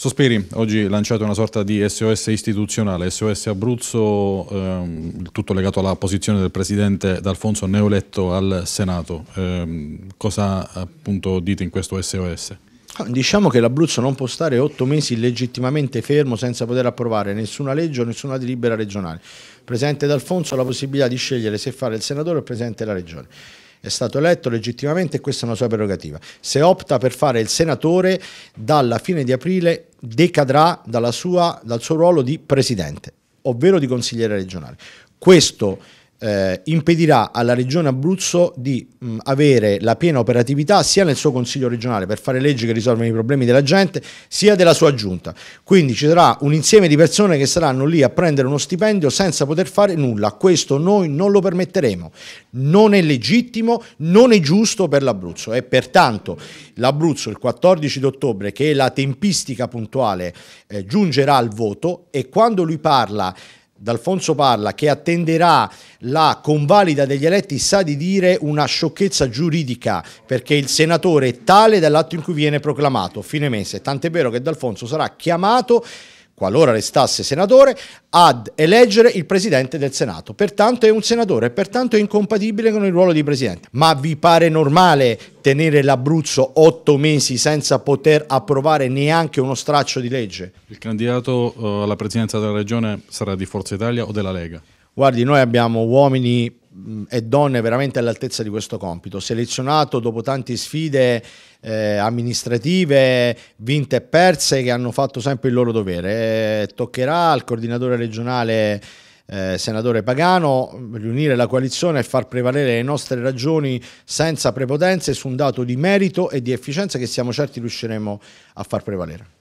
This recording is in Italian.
Sospiri, oggi lanciate una sorta di SOS istituzionale, SOS Abruzzo, ehm, tutto legato alla posizione del presidente D'Alfonso neoletto al Senato. Eh, cosa appunto dite in questo SOS? Ah, diciamo che l'Abruzzo non può stare otto mesi legittimamente fermo senza poter approvare nessuna legge o nessuna delibera regionale. Presidente D'Alfonso ha la possibilità di scegliere se fare il senatore o il presidente della regione è stato eletto legittimamente e questa è una sua prerogativa. Se opta per fare il senatore, dalla fine di aprile decadrà sua, dal suo ruolo di presidente, ovvero di consigliere regionale. Questo è eh, impedirà alla regione Abruzzo di mh, mm, avere la piena operatività sia nel suo consiglio regionale per fare leggi che risolvono i problemi della gente, sia della sua giunta. Quindi ci sarà un insieme di persone che saranno lì a prendere uno stipendio senza poter fare nulla. Questo noi non lo permetteremo. Non è legittimo, non è giusto per l'Abruzzo e pertanto l'Abruzzo il 14 ottobre, che è la tempistica puntuale, eh, giungerà al voto e quando lui parla D'Alfonso Parla, che attenderà la convalida degli eletti, sa di dire una sciocchezza giuridica, perché il senatore è tale dall'atto in cui viene proclamato, fine mese, tant'è vero che D'Alfonso sarà chiamato qualora restasse senatore, ad eleggere il presidente del Senato. Pertanto è un senatore e pertanto è incompatibile con il ruolo di presidente. Ma vi pare normale tenere l'Abruzzo otto mesi senza poter approvare neanche uno straccio di legge? Il candidato eh, alla presidenza della regione sarà di Forza Italia o della Lega? Guardi, noi abbiamo uomini e donne veramente all'altezza di questo compito, selezionato dopo tante sfide eh, amministrative vinte e perse che hanno fatto sempre il loro dovere. Eh, toccherà al coordinatore regionale eh, senatore Pagano, riunire la coalizione e far prevalere le nostre ragioni senza prepotenze su un dato di merito e di efficienza che siamo certi riusciremo a far prevalere.